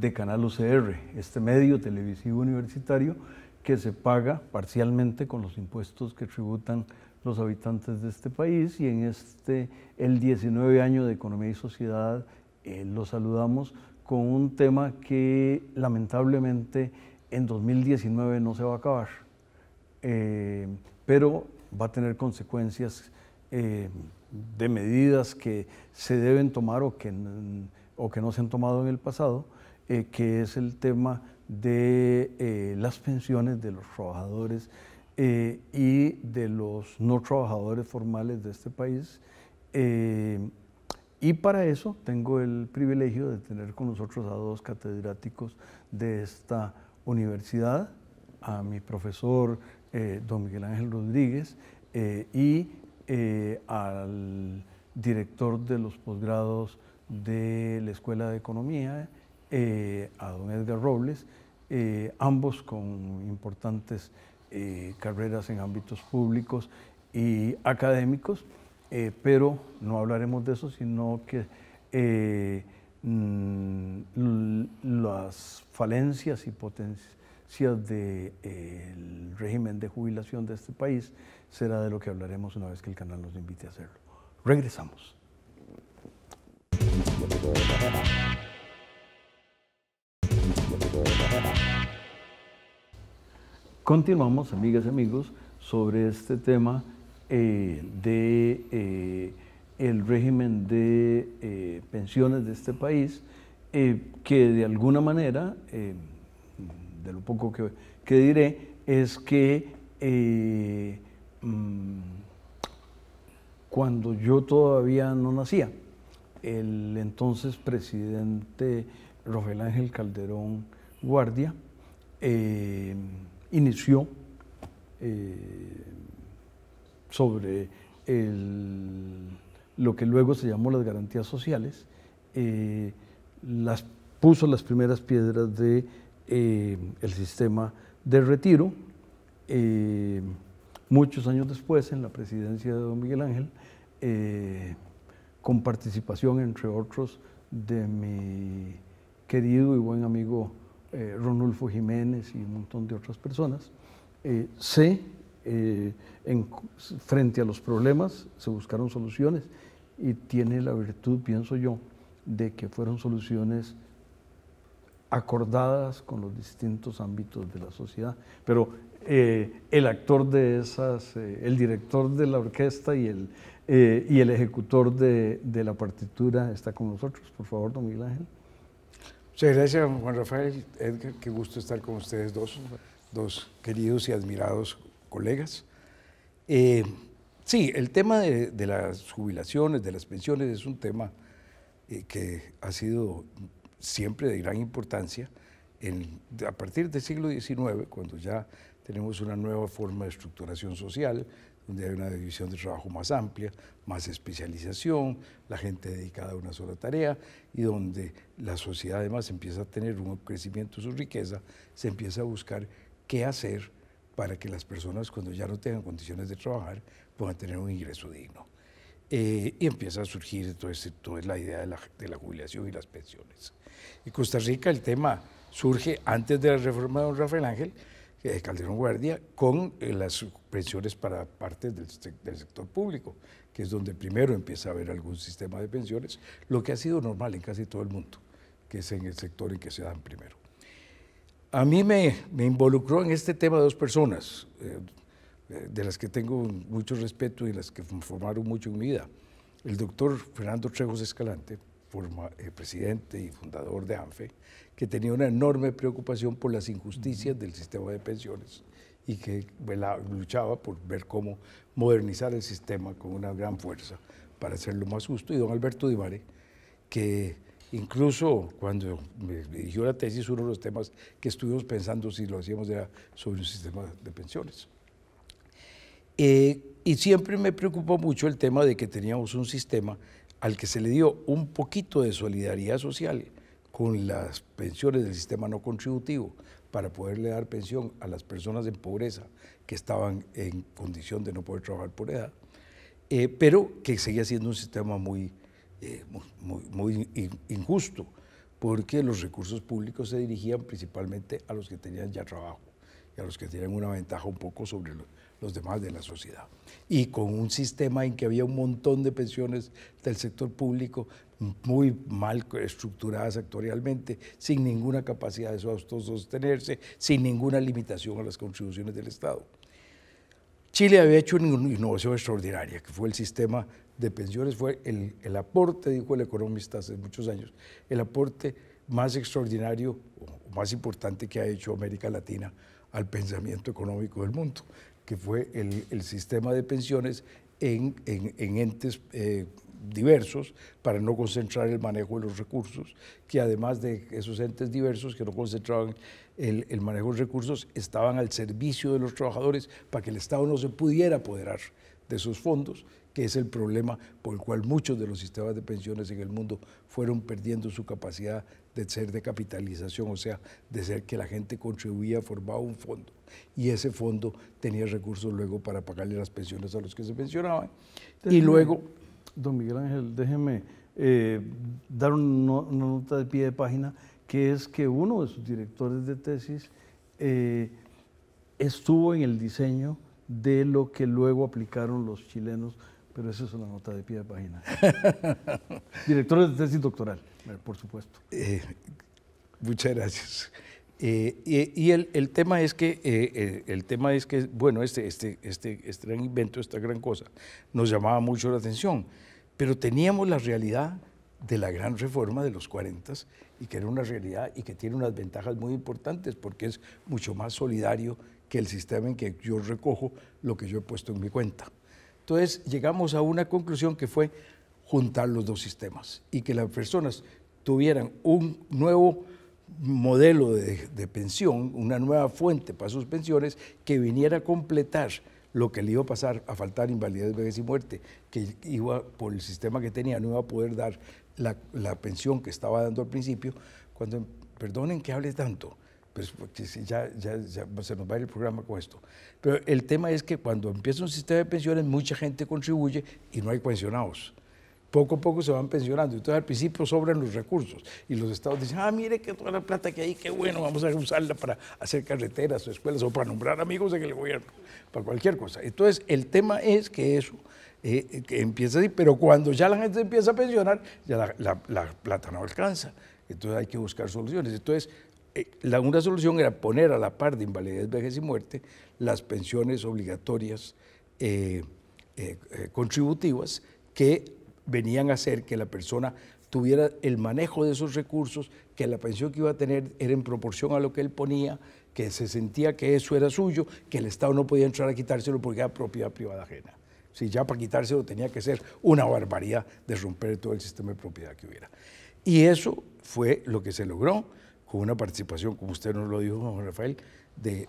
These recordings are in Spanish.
de Canal UCR, este medio televisivo universitario que se paga parcialmente con los impuestos que tributan los habitantes de este país y en este el 19 año de economía y sociedad eh, lo saludamos con un tema que lamentablemente en 2019 no se va a acabar, eh, pero va a tener consecuencias eh, de medidas que se deben tomar o que no se han tomado en el pasado eh, que es el tema de eh, las pensiones de los trabajadores eh, y de los no trabajadores formales de este país. y para eso tengo el privilegio de tener con nosotros a dos catedráticos de esta universidad, a mi profesor don Miguel Ángel Rodríguez y al director de los posgrados de la Escuela de Economía eh, a don Edgar Robles, eh, ambos con importantes eh, carreras en ámbitos públicos y académicos, pero no hablaremos de eso, sino que mm, las falencias y potencias del régimen de jubilación de este país será de lo que hablaremos una vez que el canal nos invite a hacerlo. Regresamos. Continuamos, amigas y amigos, sobre este tema del eh, de eh, régimen de eh, pensiones de este país, que de alguna manera, de lo poco que, diré, es que mm, cuando yo todavía no nacía, el entonces presidente Rafael Ángel Calderón Guardia, inició eh, sobre lo que luego se llamó las garantías sociales, eh, las, puso las primeras piedras del de, eh, sistema de retiro. muchos años después, en la presidencia de don Miguel Ángel, con participación, entre otros, de mi querido y buen amigo eh, Ronulfo Jiménez y un montón de otras personas, eh, se, eh, en, frente a los problemas, se buscaron soluciones y tiene la virtud, pienso yo, de que fueron soluciones acordadas con los distintos ámbitos de la sociedad. Pero eh, el actor de esas, el director de la orquesta y el, y el ejecutor de, de la partitura está con nosotros. Por favor, don Miguel Ángel. Muchas gracias, Juan Rafael. Edgar, qué gusto estar con ustedes dos, dos queridos y admirados colegas. Eh, sí, el tema de, las jubilaciones, de las pensiones, es un tema eh, que ha sido siempre de gran importancia. a partir del siglo XIX, cuando ya tenemos una nueva forma de estructuración social, donde hay una división de trabajo más amplia, más especialización, la gente dedicada a una sola tarea y donde la sociedad además empieza a tener un crecimiento de su riqueza, se empieza a buscar qué hacer para que las personas cuando ya no tengan condiciones de trabajar puedan tener un ingreso digno. Eh, y empieza a surgir entonces toda la idea de la, de la jubilación y las pensiones. En Costa Rica el tema surge antes de la reforma de don Rafael Ángel, eh, Calderón Guardia con eh, las pensiones para partes del, sector público, que es donde primero empieza a haber algún sistema de pensiones, lo que ha sido normal en casi todo el mundo, que es en el sector en que se dan primero. A mí me, involucró en este tema dos personas, eh, de las que tengo mucho respeto y las que formaron mucho en mi vida. El doctor Fernando Trejos Escalante, forma, eh, presidente y fundador de ANFE, que tenía una enorme preocupación por las injusticias del sistema de pensiones y que pues, luchaba por ver cómo modernizar el sistema con una gran fuerza para hacerlo más justo. Y don Alberto Divare, que incluso cuando me dirigió la tesis, uno de los temas que estuvimos pensando si lo hacíamos era sobre un sistema de pensiones. Eh, y siempre me preocupó mucho el tema de que teníamos un sistema al que se le dio un poquito de solidaridad social con las pensiones del sistema no contributivo para poderle dar pensión a las personas en pobreza que estaban en condición de no poder trabajar por edad, eh, pero que seguía siendo un sistema muy, eh, muy, muy injusto, porque los recursos públicos se dirigían principalmente a los que tenían ya trabajo y a los que tenían una ventaja un poco sobre los, los demás de la sociedad. Y con un sistema en que había un montón de pensiones del sector público muy mal estructuradas sectorialmente, sin ninguna capacidad de sostenerse, sin ninguna limitación a las contribuciones del Estado. Chile había hecho una innovación extraordinaria, que fue el sistema de pensiones, fue el, el aporte, dijo el economista hace muchos años, el aporte más extraordinario o más importante que ha hecho América Latina al pensamiento económico del mundo que fue el, sistema de pensiones en, entes eh, diversos para no concentrar el manejo de los recursos, que además de esos entes diversos que no concentraban el, el manejo de los recursos, estaban al servicio de los trabajadores para que el Estado no se pudiera apoderar de esos fondos, que es el problema por el cual muchos de los sistemas de pensiones en el mundo fueron perdiendo su capacidad de ser de capitalización, o sea, de ser que la gente contribuía, formaba un fondo y ese fondo tenía recursos luego para pagarle las pensiones a los que se pensionaban. y luego... Don Miguel Ángel, déjeme eh, dar una nota de pie de página, que es que uno de sus directores de tesis eh, estuvo en el diseño de lo que luego aplicaron los chilenos pero eso es una nota de pie de página. Director de tesis doctoral, eh, por supuesto. Eh, muchas gracias. Eh, y, el, tema es que, el tema es que, bueno, este, este, este, este gran invento, esta gran cosa, nos llamaba mucho la atención, pero teníamos la realidad de la gran reforma de los 40 y que era una realidad y que tiene unas ventajas muy importantes porque es mucho más solidario que el sistema en que yo recojo lo que yo he puesto en mi cuenta. Entonces llegamos a una conclusión que fue juntar los dos sistemas y que las personas tuvieran un nuevo modelo de, pensión, una nueva fuente para sus pensiones que viniera a completar lo que le iba a pasar a faltar invalidez, vejez y muerte, que iba por el sistema que tenía, no iba a poder dar la, la pensión que estaba dando al principio. Cuando, perdonen que hable tanto, pues ya, se nos va a ir el programa con esto. Pero el tema es que cuando empieza un sistema de pensiones, mucha gente contribuye y no hay pensionados. Poco a poco se van pensionando. Entonces, al principio sobran los recursos. Y los estados dicen, ah, mire que toda la plata que hay, qué bueno, vamos a usarla para hacer carreteras o escuelas o para nombrar amigos en el gobierno, para cualquier cosa. Entonces, el tema es que eso eh, eh que empieza así, pero cuando ya la gente empieza a pensionar, ya la, la plata no alcanza. Entonces, hay que buscar soluciones. Entonces, eh, la, una solución era poner a la par de invalidez, vejez y muerte las pensiones obligatorias eh, eh, contributivas que venían a hacer que la persona tuviera el manejo de esos recursos, que la pensión que iba a tener era en proporción a lo que él ponía, que se sentía que eso era suyo, que el Estado no podía entrar a quitárselo porque era propiedad privada ajena. Si ya para quitárselo tenía que ser una barbaridad de romper todo el sistema de propiedad que hubiera. Y eso fue lo que se logró con una participación, como usted nos lo dijo, Juan Rafael, de,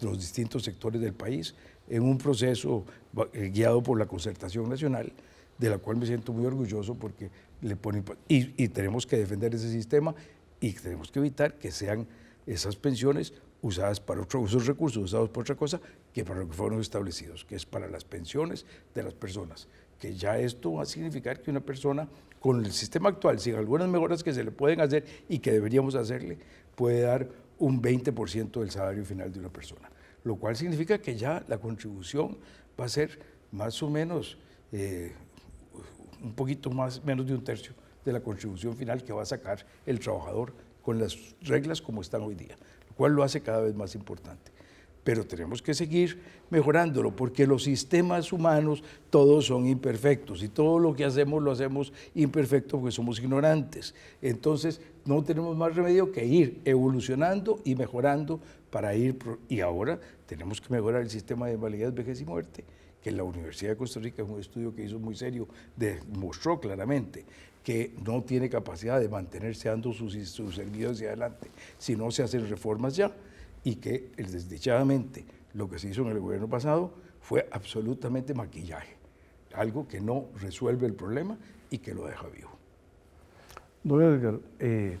los distintos sectores del país en un proceso eh, guiado por la concertación nacional, de la cual me siento muy orgulloso porque le pone, y, tenemos que defender ese sistema y tenemos que evitar que sean esas pensiones usadas para otros recursos usados para otra cosa que para lo que fueron establecidos, que es para las pensiones de las personas, que ya esto va a significar que una persona con el sistema actual, sin algunas mejoras que se le pueden hacer y que deberíamos hacerle, puede dar un 20% del salario final de una persona, lo cual significa que ya la contribución va a ser más o menos eh, un poquito más, menos de un tercio de la contribución final que va a sacar el trabajador con las reglas como están hoy día, lo cual lo hace cada vez más importante pero tenemos que seguir mejorándolo porque los sistemas humanos todos son imperfectos y todo lo que hacemos lo hacemos imperfecto porque somos ignorantes. Entonces no tenemos más remedio que ir evolucionando y mejorando para ir... Y ahora tenemos que mejorar el sistema de invalidez, vejez y muerte, que la Universidad de Costa Rica es un estudio que hizo muy serio, demostró claramente que no tiene capacidad de mantenerse dando sus, sus servicios hacia adelante si no se hacen reformas ya y que desdichadamente lo que se hizo en el gobierno pasado fue absolutamente maquillaje, algo que no resuelve el problema y que lo deja vivo. Don Edgar, eh,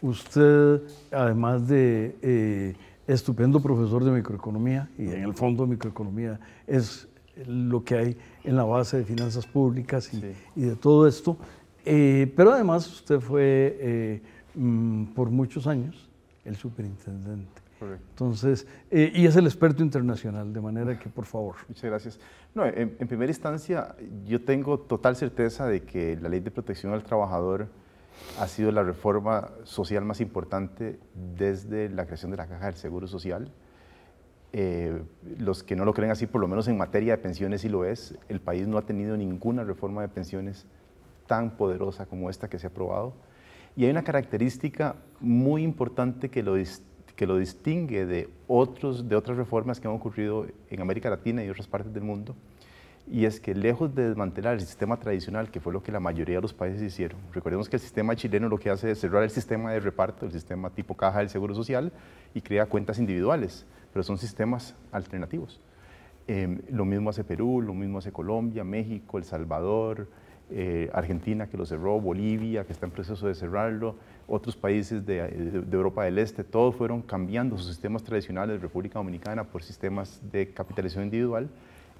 usted, además de eh, estupendo profesor de microeconomía, y en el fondo microeconomía es lo que hay en la base de finanzas públicas y, de todo esto, eh, pero además usted fue mm, por muchos años el superintendente entonces, eh, y es el experto internacional, de manera que, por favor. Muchas gracias. No, en, primera instancia, yo tengo total certeza de que la ley de protección al trabajador ha sido la reforma social más importante desde la creación de la Caja del Seguro Social. Eh, los que no lo creen así, por lo menos en materia de pensiones sí lo es. El país no ha tenido ninguna reforma de pensiones tan poderosa como esta que se ha aprobado. Y hay una característica muy importante que lo distingue que lo distingue de, otros, de otras reformas que han ocurrido en América Latina y otras partes del mundo, y es que lejos de desmantelar el sistema tradicional, que fue lo que la mayoría de los países hicieron, recordemos que el sistema chileno lo que hace es cerrar el sistema de reparto, el sistema tipo caja del Seguro Social, y crea cuentas individuales, pero son sistemas alternativos. Em, lo mismo hace Perú, lo mismo hace Colombia, México, El Salvador, eh, Argentina que lo cerró, Bolivia que está en proceso de cerrarlo, otros países de, de, Europa del Este, todos fueron cambiando sus sistemas tradicionales de República Dominicana por sistemas de capitalización individual.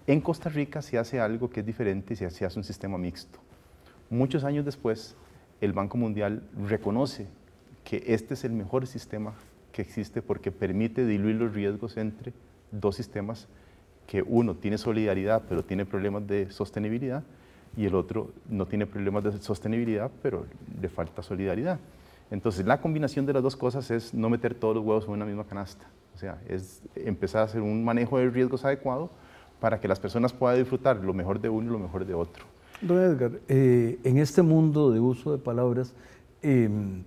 En Costa Rica se hace algo que es diferente, se hace un sistema mixto. Muchos años después, el Banco Mundial reconoce que este es el mejor sistema que existe porque permite diluir los riesgos entre dos sistemas que uno tiene solidaridad pero tiene problemas de sostenibilidad y el otro no tiene problemas de sostenibilidad, pero le falta solidaridad. Entonces, la combinación de las dos cosas es no meter todos los huevos en una misma canasta. O sea, es empezar a hacer un manejo de riesgos adecuado para que las personas puedan disfrutar lo mejor de uno y lo mejor de otro. Don Edgar, eh, en este mundo de uso de palabras, em,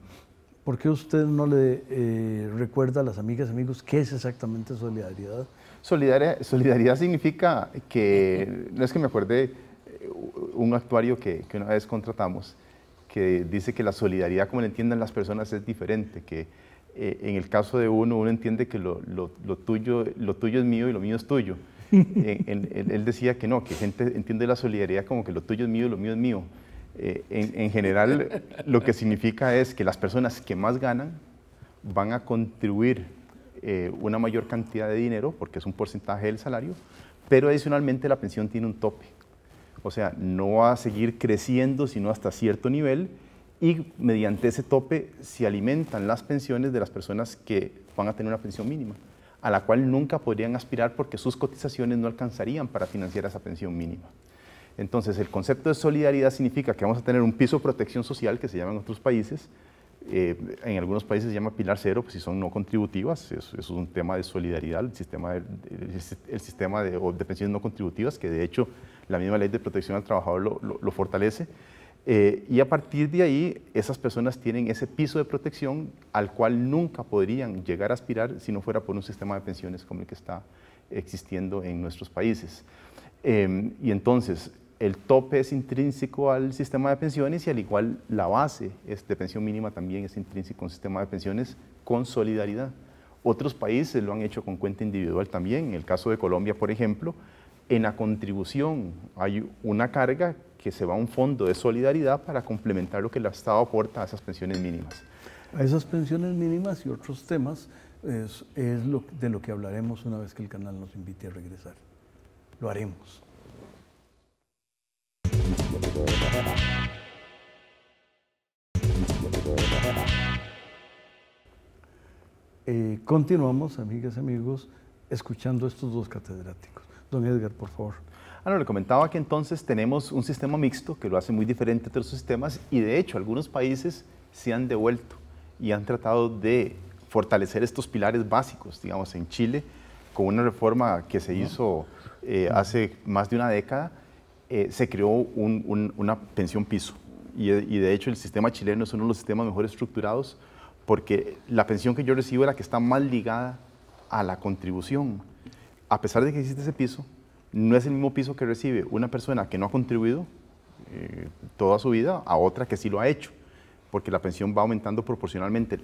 ¿por qué usted no le eh, recuerda a las amigas y amigos qué es exactamente solidaridad? solidaridad? Solidaridad significa que, no es que me acuerde un actuario que, una vez contratamos que dice que la solidaridad, como la entienden las personas, es diferente, que eh, en el caso de uno, uno entiende que lo, tuyo, lo tuyo es mío y lo mío es tuyo. él decía que no, que gente entiende la solidaridad como que lo tuyo es mío y lo mío es mío. Eh, en, general, lo que significa es que las personas que más ganan van a contribuir eh, una mayor cantidad de dinero, porque es un porcentaje del salario, pero adicionalmente la pensión tiene un tope o sea, no va a seguir creciendo sino hasta cierto nivel y mediante ese tope se alimentan las pensiones de las personas que van a tener una pensión mínima, a la cual nunca podrían aspirar porque sus cotizaciones no alcanzarían para financiar esa pensión mínima. Entonces, el concepto de solidaridad significa que vamos a tener un piso de protección social, que se llama en otros países, eh, en algunos países se llama pilar cero, pues si son no contributivas, eso, es un tema de solidaridad, el sistema de, el, sistema de, pensiones no contributivas, que de hecho la misma ley de protección al trabajador lo, fortalece. Eh, y a partir de ahí, esas personas tienen ese piso de protección al cual nunca podrían llegar a aspirar si no fuera por un sistema de pensiones como el que está existiendo en nuestros países. Eh, y entonces, el tope es intrínseco al sistema de pensiones y al igual la base de pensión mínima también es intrínseco al sistema de pensiones con solidaridad. Otros países lo han hecho con cuenta individual también. En el caso de Colombia, por ejemplo, en la contribución hay una carga que se va a un fondo de solidaridad para complementar lo que el Estado aporta a esas pensiones mínimas. A esas pensiones mínimas y otros temas es, es lo, de lo que hablaremos una vez que el canal nos invite a regresar. Lo haremos. Eh, continuamos, amigas y amigos, escuchando estos dos catedráticos. Don Edgar, por favor. Ah, no, le comentaba que entonces tenemos un sistema mixto que lo hace muy diferente a otros sistemas y de hecho algunos países se han devuelto y han tratado de fortalecer estos pilares básicos, digamos, en Chile, con una reforma que se hizo eh, hace más de una década, eh, se creó una pensión piso. Y, de hecho el sistema chileno es uno de los sistemas mejor estructurados porque la pensión que yo recibo es la que está más ligada a la contribución. A pesar de que existe ese piso, no es el mismo piso que recibe una persona que no ha contribuido eh, toda su vida a otra que sí lo ha hecho, porque la pensión va aumentando proporcionalmente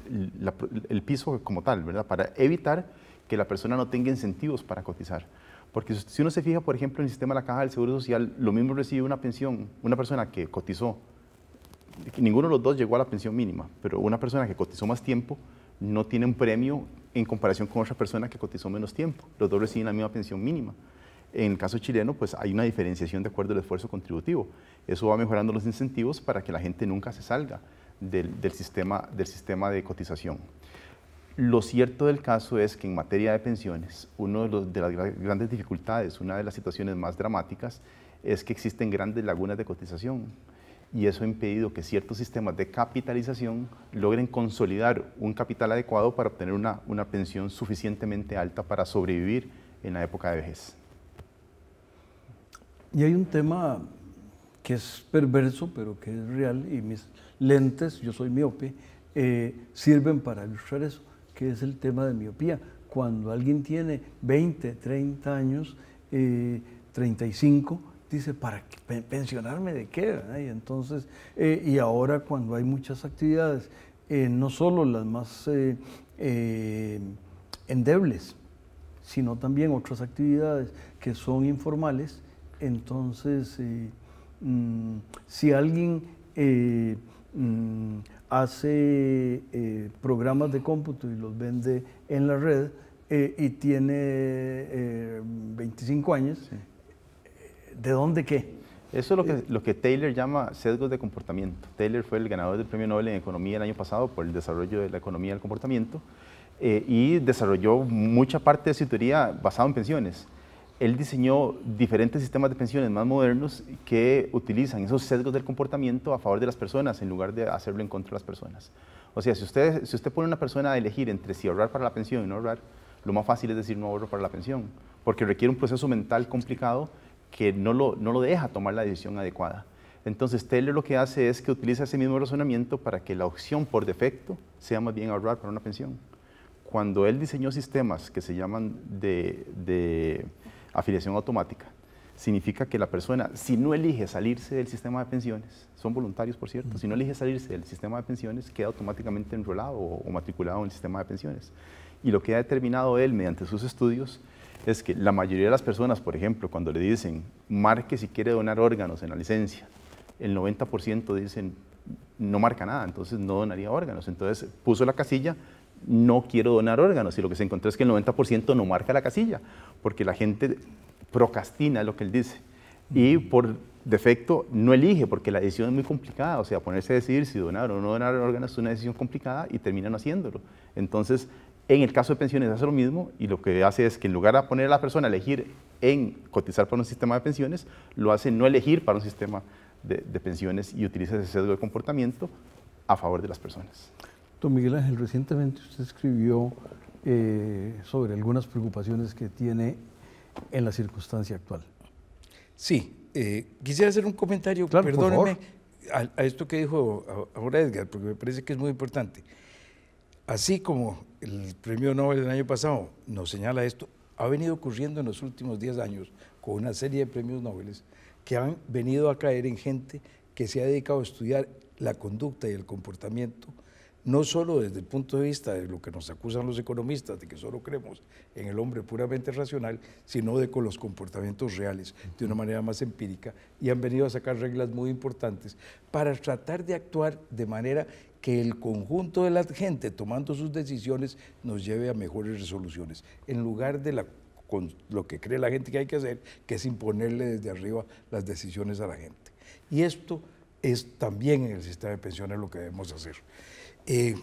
el piso como tal, ¿verdad? Para evitar que la persona no tenga incentivos para cotizar. Porque si uno se fija, por ejemplo, en el sistema de la caja del Seguro Social, lo mismo recibe una pensión, una persona que cotizó, ninguno de los dos llegó a la pensión mínima, pero una persona que cotizó más tiempo no tiene un premio en comparación con otra persona que cotizó menos tiempo. Los dos reciben la misma pensión mínima. En el caso chileno, pues hay una diferenciación de acuerdo al esfuerzo contributivo. Eso va mejorando los incentivos para que la gente nunca se salga del sistema de cotización. Lo cierto del caso es que en materia de pensiones, una de, las grandes dificultades, una de las situaciones más dramáticas, es que existen grandes lagunas de cotización y eso ha impedido que ciertos sistemas de capitalización logren consolidar un capital adecuado para obtener una, una pensión suficientemente alta para sobrevivir en la época de vejez. Y hay un tema que es perverso, pero que es real, y mis lentes, yo soy miope, eh, sirven para ilustrar eso que es el tema de miopía. Cuando alguien tiene 20, 30 años, 35, eh, dice, ¿para pensionarme de qué? Y entonces, eh, y ahora cuando hay muchas actividades, eh, no solo las más endebles, sino también otras actividades que son informales, entonces, mm, si alguien Mm, hace eh, programas de cómputo y los vende en la red eh, y tiene 25 eh, años, ¿de dónde qué? Eso es lo que, Taylor llama sesgos de comportamiento. Taylor fue el ganador del Premio Nobel en Economía el año pasado por el desarrollo de la economía del comportamiento y desarrolló mucha parte de su teoría basada en pensiones él diseñó diferentes sistemas de pensiones más modernos que utilizan esos sesgos del comportamiento a favor de las personas en lugar de hacerlo en contra de las personas. O sea, si usted, si usted pone a una persona a elegir entre si ahorrar para la pensión y no ahorrar, lo más fácil es decir no ahorro para la pensión, porque requiere un proceso mental complicado que no lo, no lo deja tomar la decisión adecuada. Entonces, Taylor lo que hace es que utiliza ese mismo razonamiento para que la opción por defecto sea más bien ahorrar para una pensión. Cuando él diseñó sistemas que se llaman de Afiliación automática significa que la persona, si no elige salirse del sistema de pensiones, son voluntarios por cierto, si no elige salirse del sistema de pensiones, queda automáticamente enrolado o, matriculado en el sistema de pensiones. Y lo que ha determinado él mediante sus estudios es que la mayoría de las personas, por ejemplo, cuando le dicen, marque si quiere donar órganos en la licencia, el 90% dicen, no marca nada, entonces no donaría órganos. Entonces puso la casilla no quiero donar órganos. Y lo que se encontró es que el 90% no marca la casilla, porque la gente procrastina lo que él dice. Y por defecto no elige, porque la decisión es muy complicada. O sea, ponerse a decidir si donar o no donar órganos es una decisión complicada y terminan haciéndolo. Entonces, en el caso de pensiones hace lo mismo y lo que hace es que en lugar de poner a la persona a elegir en cotizar por un sistema de pensiones, lo hace no elegir para un sistema de, de pensiones y utiliza ese sesgo de comportamiento a favor de las personas. Don Miguel Ángel, recientemente usted escribió eh, sobre algunas preocupaciones que tiene en la circunstancia actual. Sí, eh, quisiera hacer un comentario, perdóneme, a, a, esto que dijo ahora Edgar, porque me parece que es muy importante. Así como el premio Nobel del año pasado nos señala esto, ha venido ocurriendo en los últimos 10 años con una serie de premios Nobel que han venido a caer en gente que se ha dedicado a estudiar la conducta y el comportamiento no solo desde el punto de vista de lo que nos acusan los economistas, de que solo creemos en el hombre puramente racional, sino de con los comportamientos reales, de una manera más empírica, y han venido a sacar reglas muy importantes para tratar de actuar de manera que el conjunto de la gente tomando sus decisiones nos lleve a mejores resoluciones, en lugar de lo que cree la gente que hay que hacer, que es imponerle desde arriba las decisiones a la gente. Y esto es también en el sistema de pensiones lo que debemos hacer. Eh,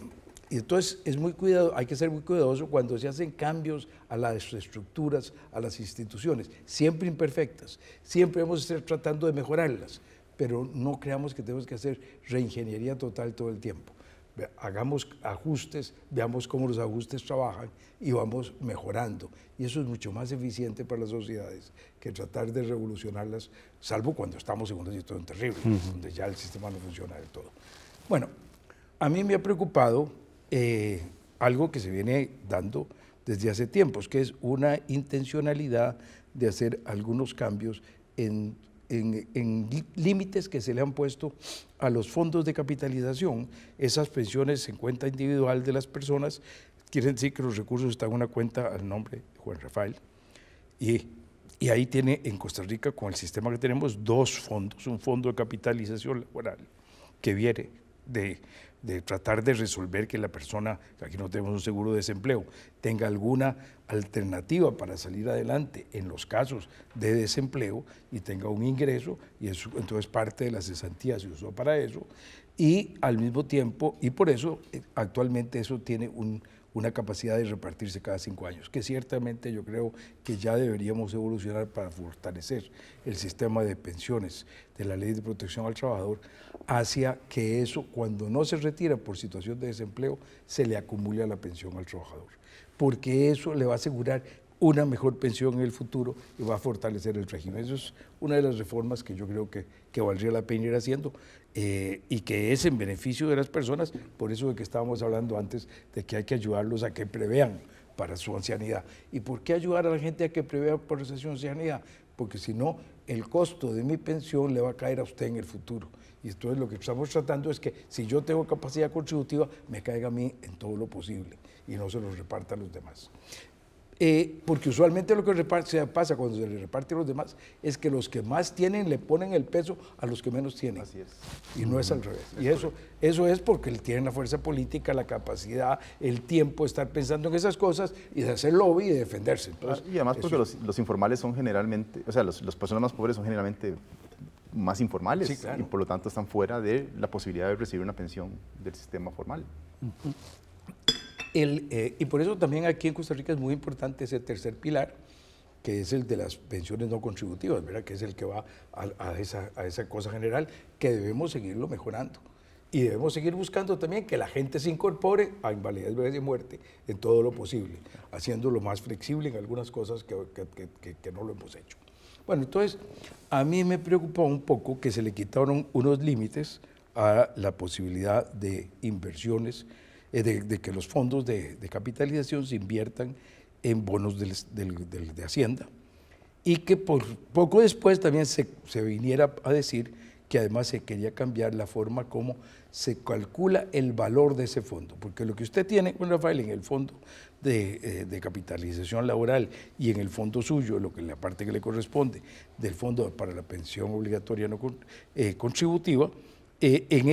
entonces es muy cuidado, hay que ser muy cuidadoso cuando se hacen cambios a las estructuras, a las instituciones, siempre imperfectas, siempre vamos a estar tratando de mejorarlas, pero no creamos que tenemos que hacer reingeniería total todo el tiempo. Hagamos ajustes, veamos cómo los ajustes trabajan y vamos mejorando. Y eso es mucho más eficiente para las sociedades que tratar de revolucionarlas, salvo cuando estamos en una situación terrible, donde ya el sistema no funciona del todo. Bueno, a mí me ha preocupado eh, algo que se viene dando desde hace tiempos, que es una intencionalidad de hacer algunos cambios en, límites que se le han puesto a los fondos de capitalización, esas pensiones en cuenta individual de las personas, quieren decir que los recursos están en una cuenta al nombre de Juan Rafael, y ahí tiene en Costa Rica, con el sistema que tenemos, dos fondos, un fondo de capitalización laboral que viene de de tratar de resolver que la persona, aquí no tenemos un seguro de desempleo, tenga alguna alternativa para salir adelante en los casos de desempleo y tenga un ingreso, y eso, entonces parte de la cesantía se usó para eso, y al mismo tiempo, y por eso eh, actualmente eso tiene un, una capacidad de repartirse cada cinco años, que ciertamente yo creo que ya deberíamos evolucionar para fortalecer el sistema de pensiones de la ley de protección al trabajador hacia que eso, cuando no se retira por situación de desempleo, se le acumule la pensión al trabajador, porque eso le va a asegurar una mejor pensión en el futuro y va a fortalecer el régimen. Eso es una de las reformas que yo creo que, valdría la pena ir haciendo eh, y que es en beneficio de las personas, por eso de que estábamos hablando antes de que hay que ayudarlos a que prevean para su ancianidad. ¿Y por qué ayudar a la gente a que prevea para su ancianidad? Porque si no, el costo de mi pensión le va a caer a usted en el futuro. Y entonces lo que estamos tratando es que si yo tengo capacidad contributiva, me caiga a mí en todo lo posible y no se lo reparta a los demás. Eh, porque usualmente lo que reparte, pasa cuando se le reparte a los demás es que los que más tienen le ponen el peso a los que menos tienen. Así es. Y no es al revés. y eso, eso es porque tienen tiene la fuerza política, la capacidad, el tiempo de estar pensando en esas cosas y de hacer lobby y de defenderse. y además porque los, informales son generalmente, o sea, los personas más pobres son generalmente más informales y por lo tanto están fuera de la posibilidad de recibir una pensión del sistema formal. Eh, y por eso también aquí en Costa Rica es muy importante ese tercer pilar, que es el de las pensiones no contributivas, que es el que va a, a, esa, cosa general, que debemos seguirlo mejorando. Y debemos seguir buscando también que la gente se incorpore a invalidez, vejez y muerte en todo lo posible, haciéndolo más flexible en algunas cosas que, que, no lo hemos hecho. Bueno, entonces, a mí me preocupó un poco que se le quitaron unos límites a la posibilidad de inversiones eh, de, que los fondos de, capitalización se inviertan en bonos de Hacienda. Y que poco después también se, viniera a decir que además se quería cambiar la forma como se calcula el valor de ese fondo, porque lo que usted tiene, con Rafael, en el fondo eh, de, capitalización laboral y en el fondo suyo, lo que la parte que le corresponde del fondo para la pensión obligatoria no eh, contributiva, en,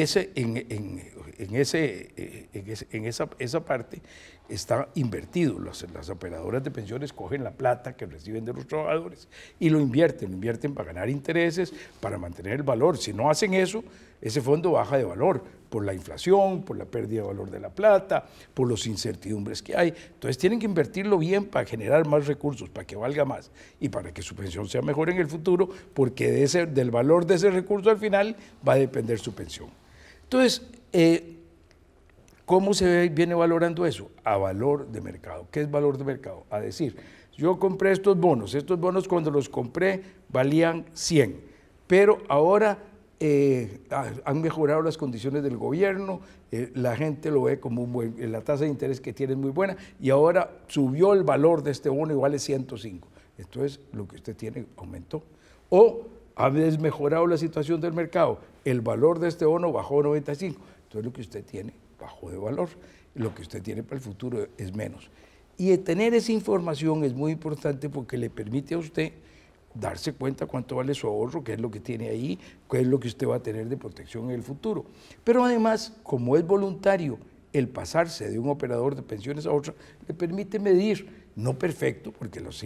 esa, parte está invertido. Las, las, operadoras de pensiones cogen la plata que reciben de los trabajadores y lo invierten, lo invierten para ganar intereses, para mantener el valor. Si no hacen eso, ese fondo baja de valor por la inflación, por la pérdida de valor de la plata, por las incertidumbres que hay. Entonces tienen que invertirlo bien para generar más recursos, para que valga más y para que su pensión sea mejor en el futuro, porque de ese, del valor de ese recurso al final va a depender su pensión. Entonces, eh, ¿cómo se viene valorando eso? A valor de mercado. ¿Qué es valor de mercado? A decir, yo compré estos bonos, estos bonos cuando los compré valían 100, pero ahora eh, han mejorado las condiciones del gobierno, eh, la gente lo ve como un buen, eh, la tasa de interés que tiene es muy buena y ahora subió el valor de este bono igual vale 105. Entonces lo que usted tiene aumentó. O ha desmejorado la situación del mercado, el valor de este bono bajó 95. Entonces lo que usted tiene bajó de valor, lo que usted tiene para el futuro es menos. Y tener esa información es muy importante porque le permite a usted darse cuenta cuánto vale su ahorro, qué es lo que tiene ahí, qué es lo que usted va a tener de protección en el futuro. Pero además, como es voluntario el pasarse de un operador de pensiones a otro le permite medir, no perfecto, porque los,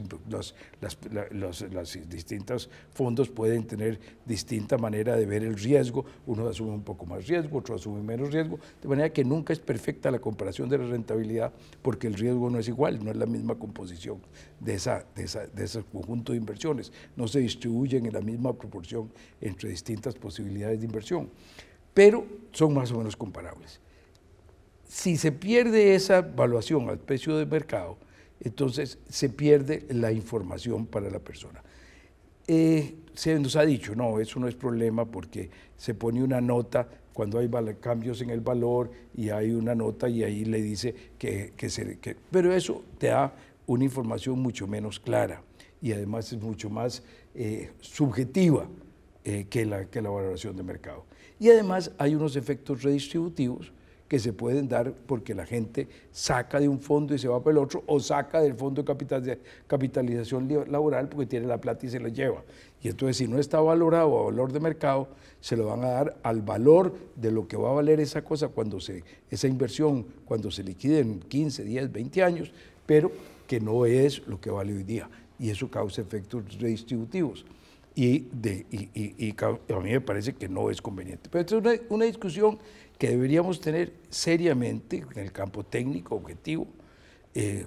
distintos fondos pueden tener distinta manera de ver el riesgo, uno asume un poco más riesgo, otro asume menos riesgo, de manera que nunca es perfecta la comparación de la rentabilidad porque el riesgo no es igual, no es la misma composición de, esa, de ese conjunto de inversiones, no se distribuyen en la misma proporción entre distintas posibilidades de inversión, pero son más o menos comparables. Si se pierde esa evaluación al precio de mercado, entonces se pierde la información para la persona. Eh, se nos ha dicho, no, eso no es problema porque se pone una nota cuando hay cambios en el valor y hay una nota y ahí le dice que, que pero eso te da una información mucho menos clara y además es mucho más eh, subjetiva eh, que, la, que la valoración de mercado. Y además hay unos efectos redistributivos que se pueden dar porque la gente saca de un fondo y se va para el otro o saca del fondo de capitalización laboral porque tiene la plata y se la lleva. Y entonces si no está valorado a valor de mercado, se lo van a dar al valor de lo que va a valer esa cosa cuando se, esa inversión, cuando se liquide en 15, 10, 20 años, pero que no es lo que vale hoy día. Y eso causa efectos redistributivos. Y, de, a mí me parece que no es conveniente. Pero esto es una, una discusión que deberíamos tener seriamente en el campo técnico, objetivo. Eh,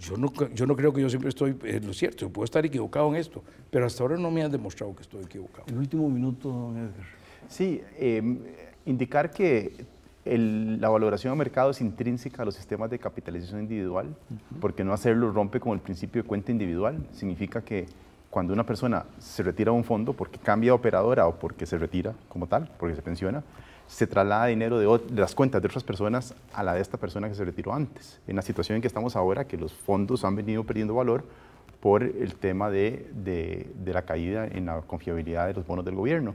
yo, no, yo no creo que yo siempre estoy en eh, lo cierto, yo puedo estar equivocado en esto, pero hasta ahora no me han demostrado que estoy equivocado. El último minuto, don Edgar. Sí, em, indicar que la valoración de mercado es intrínseca a los sistemas de capitalización individual, porque no hacerlo rompe con el principio de cuenta individual. Significa que cuando una persona se retira de un fondo porque cambia de operadora o porque se retira como tal, porque se pensiona, se traslada dinero de, las cuentas de otras personas a la de esta persona que se retiró antes. En la situación en que estamos ahora, que los fondos han venido perdiendo valor por el tema de, la caída en la confiabilidad de los bonos del gobierno.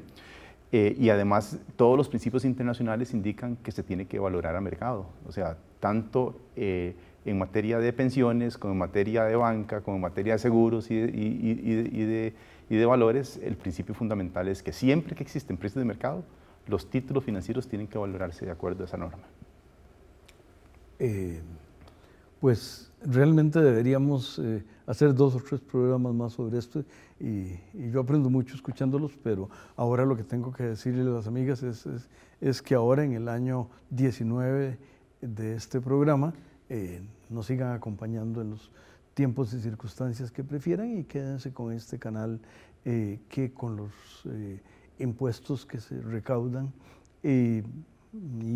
Eh, y además, todos los principios internacionales indican que se tiene que valorar al mercado. O sea, tanto eh, en materia de pensiones, como en materia de banca, como en materia de seguros y de, y de valores, el principio fundamental es que siempre que existen precios de mercado, los títulos financieros tienen que valorarse de acuerdo a esa norma? Eh, pues realmente deberíamos eh, hacer dos o tres programas más sobre esto y, yo aprendo mucho escuchándolos, pero ahora lo que tengo que decirle a las amigas es, es, que ahora en el año 19 de este programa eh, nos sigan acompañando en los tiempos y circunstancias que prefieran y quédense con este canal que con los impuestos que se recaudan y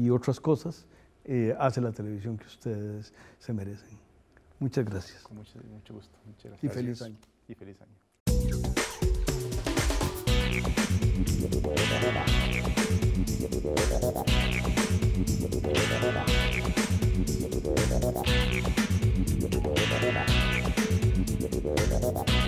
otras cosas, eh, hace la televisión que ustedes se merecen. Muchas gracias. Con mucho, mucho gusto. Muchas gracias. Y feliz año. Y feliz año.